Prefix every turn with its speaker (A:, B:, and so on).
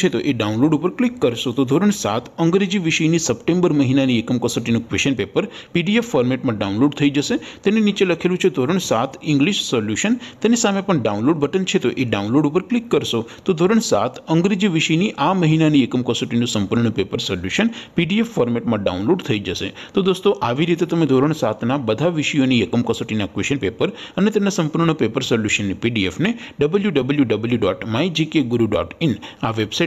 A: છે તો એ ડાઉનલોડ ઉપર ક્લિક કરશો તો ધોરણ સાત અંગ્રેજી વિષયની સપ્ટેમ્બર મહિનાની એકમ કસોટીનું ક્વેશ્ચન પેપર પીડીએફ ફોર્મેટમાં ડાઉનલોડ થઈ જશે તેની નીચે લખેલું છે ધોરણ સાત ઇંગ્લિશ સોલ્યુશન તેની સામે પણ ડાઉનલોડ બટન છે તો એ ડાઉનલોડ ઉપર ક્લિક કરશો તો ધોરણ સાત અંગ્રેજી વિષયની આ મહિનાની એકમ કસોટીનું સંપૂર્ણ પેપર સોલ્યુશન પીડીએફ ફોર્મેટમાં ડાઉનલોડ થઈ જશે તો દોસ્તો આવી રીતે તમે ધોરણ સાતના બધા વિષયોની એકમ કસોટીના ક્વેશ્ચન પેપર અને તેના સંપૂર્ણ પેપર સોલ્યુશનની પીડીએફને W W W dot my GK guru dot in આ વેબસાઇટ